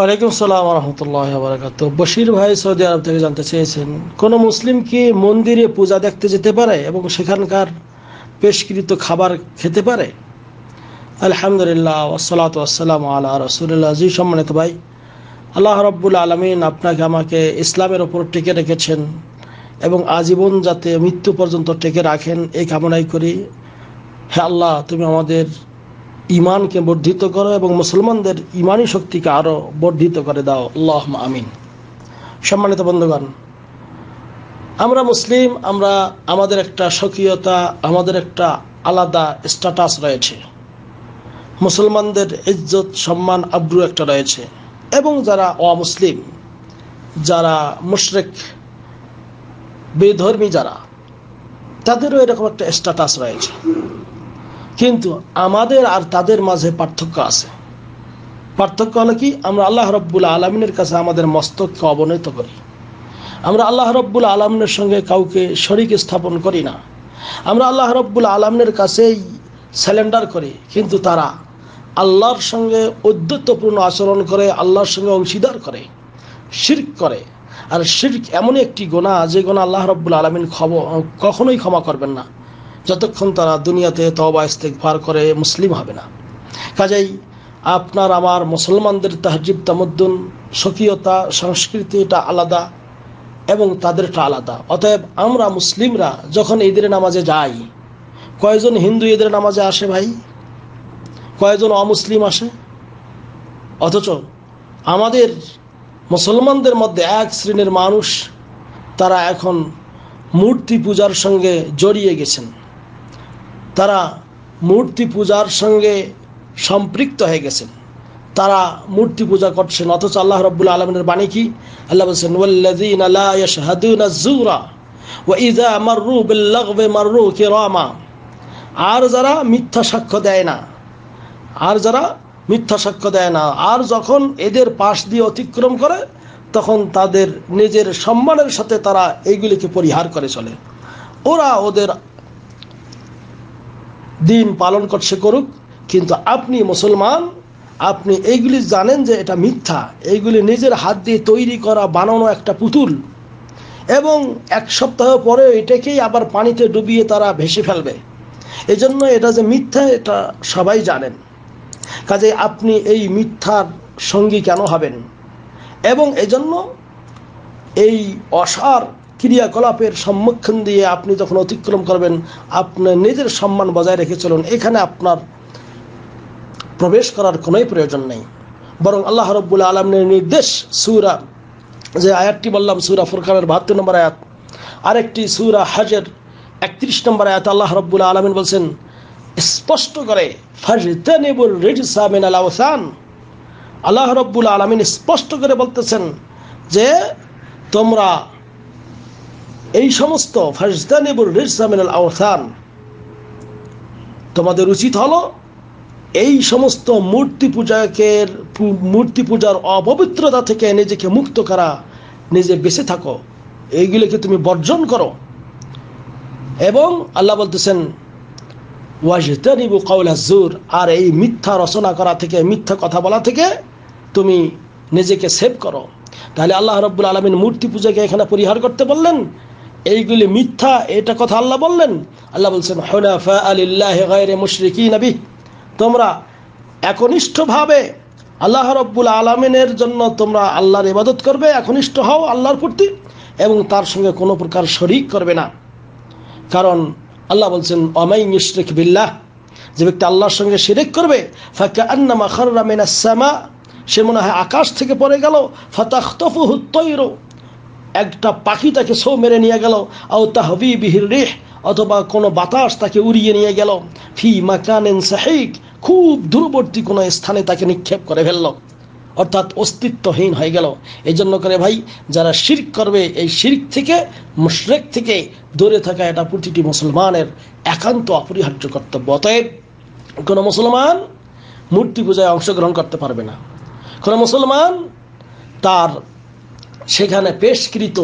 ওয়ালাইকুম সালাম রহমতুল্লাহ বারাকাত বশির ভাই সৌদি আরব থেকে জানতে চেয়েছেন কোনো মুসলিম কি মন্দিরে পূজা দেখতে যেতে পারে এবং সেখানকার পেশকৃত খাবার খেতে পারে আলহামদুলিল্লাহ ওসলাত আসসালাম আল্লাহ রসুল্লাহ জি সম্মানিত ভাই আল্লাহ রব্বুল আলমিন আপনাকে আমাকে ইসলামের ওপর টেকে রেখেছেন এবং আজীবন যাতে মৃত্যু পর্যন্ত টেকে রাখেন এই কামনাই করি হ্যাঁ আল্লাহ তুমি আমাদের ইমানকে বর্ধিত করো এবং মুসলমানদের ইমানি শক্তিকে আরও বর্ধিত করে দাও আল্লাহ আমিন সম্মানিত বন্ধুগণ আমরা মুসলিম আমরা আমাদের একটা স্বকীয়তা আমাদের একটা আলাদা স্ট্যাটাস রয়েছে মুসলমানদের ইজ্জত সম্মান আব্রু একটা রয়েছে এবং যারা অমুসলিম যারা মুশরেক বেধর্মী যারা তাদেরও এরকম একটা স্ট্যাটাস রয়েছে কিন্তু আমাদের আর তাদের মাঝে পার্থক্য আছে পার্থক্য হলো কি আমরা আল্লাহ রব্বুল আলমিনের কাছে আমাদের মস্তককে অবনত করি আমরা আল্লাহ রব্বুল আলমিনের সঙ্গে কাউকে শরিক স্থাপন করি না আমরা আল্লাহ রব্বুল আলমিনের কাছেই স্যালেন্ডার করি কিন্তু তারা আল্লাহর সঙ্গে ঔদ্ধত্যপূর্ণ আচরণ করে আল্লাহর সঙ্গে অংশীদার করে শির্ক করে আর শির্ক এমনই একটি গোনা যে গোনা আল্লাহ রব্বুল আলমিন খব কখনোই ক্ষমা করবেন না যতক্ষণ তারা দুনিয়াতে তবা ইস্তেকভার করে মুসলিম হবে না কাজেই আপনার আমার মুসলমানদের তাহজিব তামুদ্দুন স্বকীয়তা সংস্কৃতি এটা আলাদা এবং তাদেরটা আলাদা অতএব আমরা মুসলিমরা যখন ঈদের নামাজে যাই কয়জন হিন্দু ঈদের নামাজে আসে ভাই কয়জন অমুসলিম আসে অথচ আমাদের মুসলমানদের মধ্যে এক শ্রেণীর মানুষ তারা এখন মূর্তি পূজার সঙ্গে জড়িয়ে গেছেন তারা মূর্তি পূজার সঙ্গে সম্পৃক্ত হয়ে গেছেন তারা মূর্তি পূজা করছেন অথচ আল্লাহ রব্বুল আলমিনের বাণী কি আল্লাহ বলছেন ওয়াল্লাযীনা লা ইয়াশহাদুনা ওয়া মাররু বিল মাররু কিরামা আর যারা মিথ্যা সাক্ষ্য দেয় না আর যারা মিথ্যা সাক্ষ্য দেয় না আর যখন এদের পাশ দিয়ে অতিক্রম করে তখন তাদের নিজের সম্মানের সাথে তারা এইগুলিকে পরিহার করে চলে ওরা ওদের দিন পালন করছে করুক কিন্তু আপনি মুসলমান আপনি এইগুলি জানেন যে এটা মিথ্যা এইগুলি নিজের হাত দিয়ে তৈরি করা বানানো একটা পুতুল এবং এক সপ্তাহ পরে এটাকেই আবার পানিতে ডুবিয়ে তারা ভেসে ফেলবে এজন্য এটা যে মিথ্যা এটা সবাই জানেন কাজে আপনি এই মিথ্যার সঙ্গী কেন হবেন এবং এজন্য এই অসার ক্রিয়াকলাপের সম্মুখীন দিয়ে আপনি যখন অতিক্রম করবেন আপনি নিজের সম্মান বজায় রেখে চলুন এখানে আপনার প্রবেশ করার কোনোই প্রয়োজন নেই বরং আল্লাহ রব্বুল আলমের নির্দেশ সুরা যে আয়াতটি বললাম সুরা ফুরকানের বাহাত্তর নম্বর আয়াত আরেকটি সুরা হাজের একত্রিশ নম্বর আয়াত আল্লাহ রব্বুল আলমিন বলছেন স্পষ্ট করে আল্লাহ রব্বুল আলামিন স্পষ্ট করে বলতেছেন যে তোমরা এই সমস্ত আওসান তোমাদের উচিত হলো এই সমস্ত মূর্তি পূজাকের মূর্তি পূজার অপবিত্রতা থেকে নিজেকে মুক্ত করা নিজে বেঁচে থাকো এইগুলোকে তুমি বর্জন করো এবং আল্লাহ বলতেছেন ওয়াজতানিবু কাউলা জুর আর এই মিথ্যা রচনা করা থেকে মিথ্যা কথা বলা থেকে তুমি নিজেকে সেভ করো তাহলে আল্লাহ রব্বুল আলমিন মূর্তি পূজাকে এখানে পরিহার করতে বললেন এইগুলি মিথ্যা এটা কথা আল্লাহ বললেন আল্লাহ বলছেন হনাফা আলিল্লাহ গায়রে মুশরিকি নবী তোমরা একনিষ্ঠভাবে আল্লাহ রব্বুল আলমিনের জন্য তোমরা আল্লাহর ইবাদত করবে একনিষ্ঠ হও আল্লাহর প্রতি এবং তার সঙ্গে কোনো প্রকার শরিক করবে না কারণ আল্লাহ বলছেন অমাই মিশরিক বিল্লাহ যে ব্যক্তি আল্লাহর সঙ্গে শিরেক করবে ফাঁকা আন্না মাখার রামিনা শ্যামা সে মনে হয় আকাশ থেকে পড়ে গেল তফু হুত্তইরো একটা পাখি তাকে সৌ মেরে নিয়ে গেল আও তাহবি বিহির রেহ অথবা কোনো বাতাস তাকে উড়িয়ে নিয়ে গেল ফি মাকানেন সাহেক খুব দূরবর্তী কোনো স্থানে তাকে নিক্ষেপ করে ফেলল অর্থাৎ অস্তিত্বহীন হয়ে গেল এই জন্য করে ভাই যারা শির্ক করবে এই শির্ক থেকে মুশরেক থেকে দূরে থাকা এটা প্রতিটি মুসলমানের একান্ত অপরিহার্য কর্তব্য অতএব কোনো মুসলমান মূর্তি পূজায় অংশগ্রহণ করতে পারবে না কোনো মুসলমান তার সেখানে পেশকৃত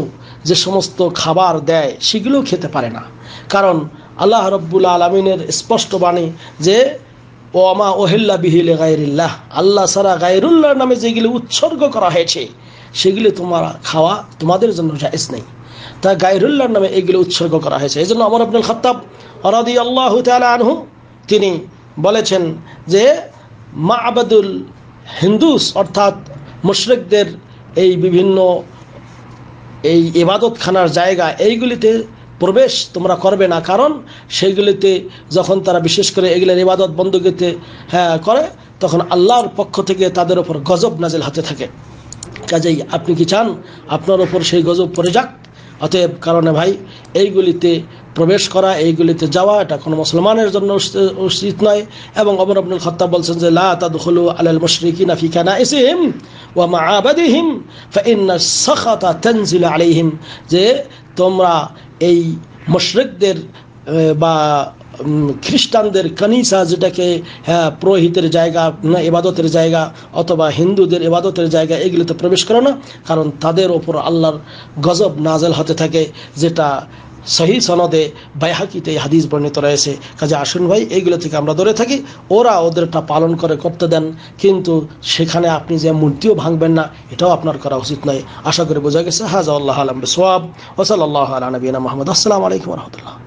যে সমস্ত খাবার দেয় সেগুলো খেতে পারে না কারণ আল্লাহ রব্বুল আলমিনের স্পষ্ট বাণী যে আমা ওহেল্লা বিহিল গায়রুল্লাহ আল্লাহ সারা গায়রুল্লাহর নামে যেগুলো উৎসর্গ করা হয়েছে সেগুলি তোমার খাওয়া তোমাদের জন্য জায়জ নেই তা গায়রুল্লাহর নামে এগুলো উৎসর্গ করা হয়েছে এই জন্য অমর আব্দুল খত্তাব অরাদি আল্লাহ আনহু তিনি বলেছেন যে মা আবাদুল হিন্দুস অর্থাৎ মুশ্রেকদের এই বিভিন্ন এই খানার জায়গা এইগুলিতে প্রবেশ তোমরা করবে না কারণ সেইগুলিতে যখন তারা বিশেষ করে এগুলোর ইবাদত বন্দুকিতে হ্যাঁ করে তখন আল্লাহর পক্ষ থেকে তাদের ওপর গজব নাজেল হাতে থাকে কাজেই আপনি কি চান আপনার ওপর সেই গজব পড়ে যাক অতএব কারণে ভাই এইগুলিতে প্রবেশ করা এইগুলিতে যাওয়া এটা কোনো মুসলমানের জন্য উচিত নয় এবং অমর আব্দুল খত্তাব বলছেন যে লা তাদুল আলাল মুশরিকিনা ফি কানাইসিহিম ওয়ামাবাদিহিম ফাইন্না সখাতা যে তোমরা এই মুশরিকদের বা খ্রিস্টানদের কানিসা যেটাকে হ্যাঁ পুরোহিতের জায়গা না এবাদতের জায়গা অথবা হিন্দুদের এবাদতের জায়গা এগুলোতে প্রবেশ করে না কারণ তাদের ওপর আল্লাহর গজব নাজেল হতে থাকে যেটা সহি সনদে বাইহাকিতে এই হাদিস বর্ণিত রয়েছে কাজে আসুন ভাই এইগুলো থেকে আমরা ধরে থাকি ওরা ওদেরটা পালন করে করতে দেন কিন্তু সেখানে আপনি যে মূর্তিও ভাঙবেন না এটাও আপনার করা উচিত নয় আশা করি বোঝা গেছে হাজা আল্লাহ আলম সোয়াব ওসাল আল্লাহ আলবীনা মোহাম্মদ আসসালামু আলাইকুম রহমতুল্লাহ